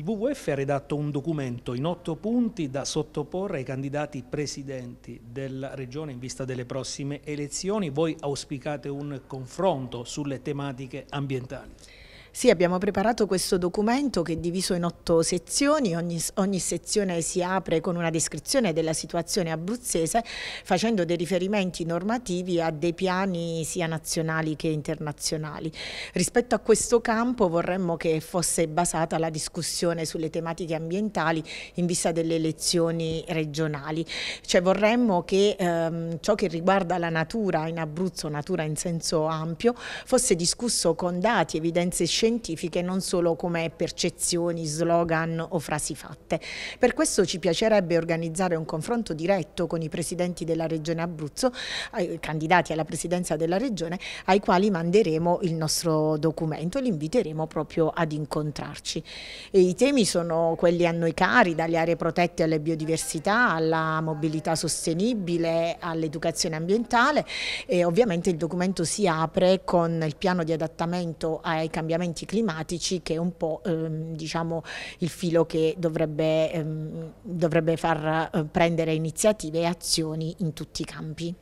Il WWF ha redatto un documento in otto punti da sottoporre ai candidati presidenti della regione in vista delle prossime elezioni. Voi auspicate un confronto sulle tematiche ambientali. Sì, abbiamo preparato questo documento che è diviso in otto sezioni, ogni, ogni sezione si apre con una descrizione della situazione abruzzese facendo dei riferimenti normativi a dei piani sia nazionali che internazionali. Rispetto a questo campo vorremmo che fosse basata la discussione sulle tematiche ambientali in vista delle elezioni regionali, cioè vorremmo che ehm, ciò che riguarda la natura in Abruzzo, natura in senso ampio, fosse discusso con dati, evidenze scientifiche scientifiche, non solo come percezioni, slogan o frasi fatte. Per questo ci piacerebbe organizzare un confronto diretto con i presidenti della Regione Abruzzo, candidati alla presidenza della Regione, ai quali manderemo il nostro documento, e li inviteremo proprio ad incontrarci. E I temi sono quelli a noi cari, dalle aree protette alle biodiversità, alla mobilità sostenibile, all'educazione ambientale e ovviamente il documento si apre con il piano di adattamento ai cambiamenti cambiamenti climatici che è un po' ehm, diciamo, il filo che dovrebbe, ehm, dovrebbe far eh, prendere iniziative e azioni in tutti i campi.